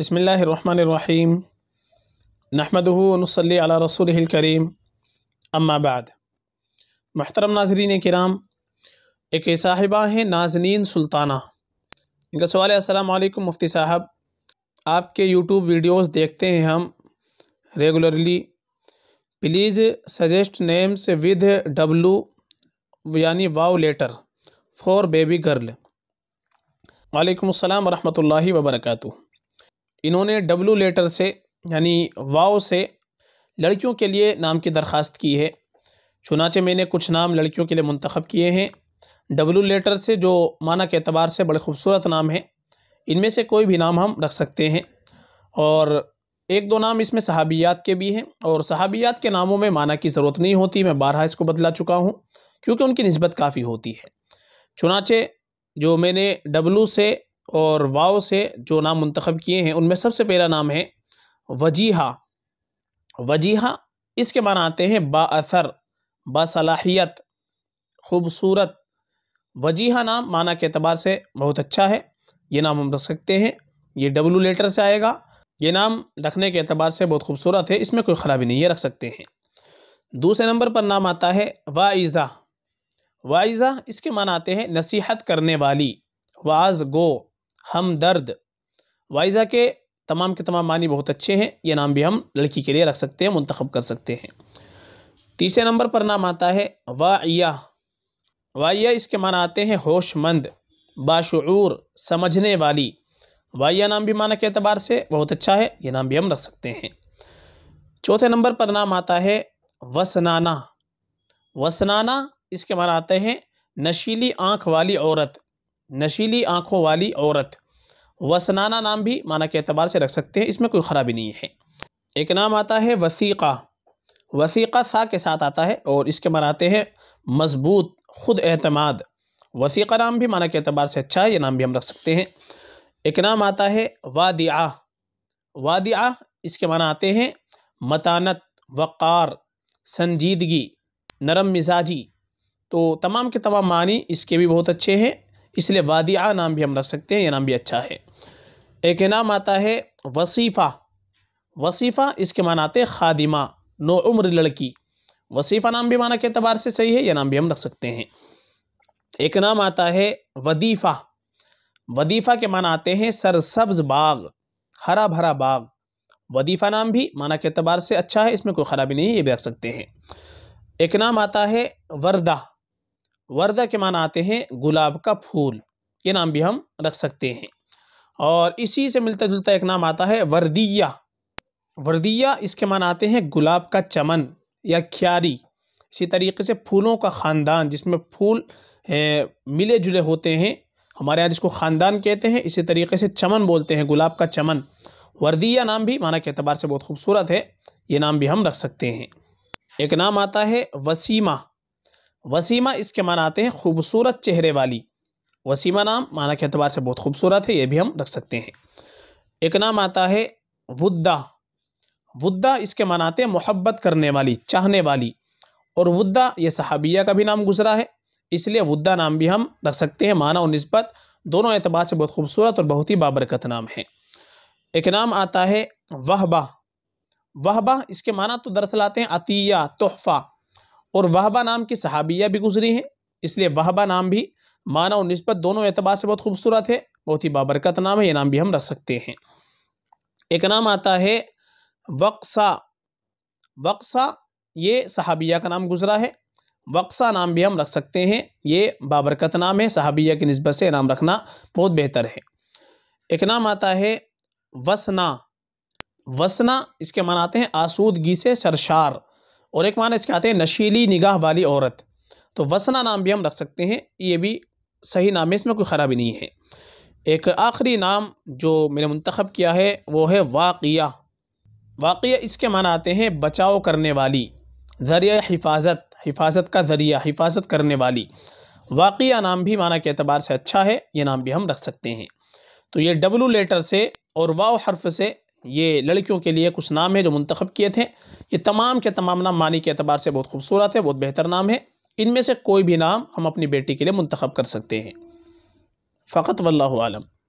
बसमीम नहमदनसली रसूल करीम अम्माबाद महतरम नाजरीन कराम एक साहिबा हैं नाजनीन सुल्ताना इनका सवाल है असलकम मुफ्ती साहब आपके यूट्यूब वीडियोस देखते हैं हम regularly please suggest names with W यानी वाओ लेटर फ़ॉर बेबी गर्ल वालेकुम अस्सलाम वरहमतुल्लाहि वबरकatuh इन्होंने डब्लू लेटर से यानी वाओ से लड़कियों के लिए नाम की दरख्वास्त की है चुनाचे मैंने कुछ नाम लड़कियों के लिए मंतखब किए हैं डब्लू लेटर से जो माना के अतबार से बड़े खूबसूरत नाम हैं इनमें से कोई भी नाम हम रख सकते हैं और एक दो नाम इसमें सहाबियात के भी हैं और सहाबियात के नामों में माना की ज़रूरत नहीं होती मैं बारह इसको बदला चुका हूँ क्योंकि उनकी नस्बत काफ़ी होती है चुनाचे जो मैंने डब्लू से और वाओ से जो नाम मंतखब किए हैं उनमें सबसे पहला नाम है वजीहा वजीहा इसके माना आते हैं बासर बासलाहियत खूबसूरत वजीहा नाम माना के अतबार से बहुत अच्छा है ये नाम हम रख सकते हैं ये डब्लू लेटर से आएगा ये नाम रखने के अतबार से बहुत खूबसूरत है इसमें कोई ख़राबी नहीं है रख सकते हैं दूसरे नंबर पर नाम आता है वाइज़ा वाइज़ा इसके माना आते हैं नसीहत करने वाली वाज गो हमदर्द वाइज़ा के तमाम के तमाम मानी बहुत अच्छे हैं ये नाम भी हम लड़की के लिए रख सकते हैं मंतखब कर सकते हैं तीसरे नंबर पर नाम आता है वाइया वाइया इसके माना आते हैं होशमंद बाशूर समझने वाली वाइया नाम भी माना के अतबार से बहुत अच्छा है ये नाम भी हम रख सकते हैं चौथे नंबर पर नाम आता है वसनाना वसनाना इसके माना आते हैं नशीली आँख वाली औरत नशीली आँखों वाली औरत वसनाना नाम भी माना के अतबार से रख सकते हैं इसमें कोई ख़राबी नहीं है एक नाम आता है वसीक़ा वसीक़ा सा के साथ आता है और इसके मनाते हैं मजबूत खुद अहतमाद वसीक़ा नाम भी माना के अतबार से अच्छा है ये नाम भी हम रख सकते हैं एक नाम आता है वादिया वादिया इसके माना आते हैं मतानत वक़ार संजीदगी नरम मिजाजी तो तमाम के तमाम मानी इसके भी बहुत अच्छे हैं इसलिए वादिया नाम भी हम रख सकते हैं ये नाम भी अच्छा है एक नाम आता है वसीफ़ा वसीफ़ा इसके माना आते हैं खादिमा नो उम्र लड़की वसीफ़ा नाम भी माना के अतबार से सही है यह नाम भी हम रख सकते हैं एक नाम आता है वदीफ़ा वदीफ़ा के माना आते हैं सरसब्ज बाग हरा भरा बाग वदीफ़ा नाम भी माना के अतबार से अच्छा है इसमें कोई ख़राबी नहीं है ये भी रख सकते हैं एक नाम आता है वर्दा वर्दा के माना आते हैं गुलाब का फूल ये नाम भी हम रख सकते हैं और इसी से मिलता जुलता एक नाम आता है वर्दिया वर्दिया इसके माना आते हैं गुलाब का चमन या ख्यारी इसी तरीके से फूलों का ख़ानदान जिसमें फूल मिले जुले होते हैं हमारे यहाँ जिसको ख़ानदान कहते हैं इसी तरीके से चमन बोलते हैं गुलाब का चमन वर्दिया नाम भी माना के अतबार से बहुत खूबसूरत है ये नाम भी हम रख सकते हैं एक नाम आता है वसीमा वसीमा इसके माना आते हैं खूबसूरत चेहरे वाली वसीमा नाम माना के अतबार से बहुत खूबसूरत है ये भी हम रख सकते हैं एक नाम आता है वुद्दा वुद्दा इसके माना आते हैं मोहब्बत करने वाली चाहने वाली और वुद्दा ये सहाबिया का भी नाम गुजरा है इसलिए वुद्दा नाम भी हम रख सकते हैं माना और नस्बत दोनों एतबार से बहुत खूबसूरत और बहुत ही बाबरकत नाम है एक नाम आता है वहबा वहबा इसके माना तो दरअसल आते हैं अतिया तोहफ़ा और वहबा नाम की सहाबिया भी गुजरी हैं इसलिए वहबा नाम भी माना और नस्बत दोनों एतबार से बहुत खूबसूरत है बहुत ही बाबरकत नाम है ये नाम भी हम रख सकते हैं एक नाम आता है वक्सा वक्सा ये सहाबिया का नाम गुजरा है वक्सा नाम भी हम रख सकते हैं ये बाबरकत नाम है सहाबिया की नस्बत से नाम रखना बहुत बेहतर है एक नाम आता है वसना वसना इसके मान आते हैं आसूदगी से सरशार और एक माना इसके आते हैं नशीली निगाह वाली औरत तो वसना नाम भी हम रख सकते हैं ये भी सही नाम है इसमें कोई ख़राबी नहीं है एक आखिरी नाम जो मैंने मंतखब किया है वो है वाक़िया वाक़िया इसके माना आते हैं बचाव करने वाली ज़रिया हिफाजत हिफाजत का ज़रिया हिफाजत करने वाली वाक़िया नाम भी माना के अतबार से अच्छा है ये नाम भी हम रख सकते हैं तो ये डब्लू लेटर से और वाओ हर्फ से ये लड़कियों के लिए कुछ नाम है जो मंतखब किए थे ये तमाम के तमाम नाम मानी के अतबार से बहुत खूबसूरत है बहुत बेहतर नाम है इनमें से कोई भी नाम हम अपनी बेटी के लिए मंतखब कर सकते हैं फ़कत वल्लम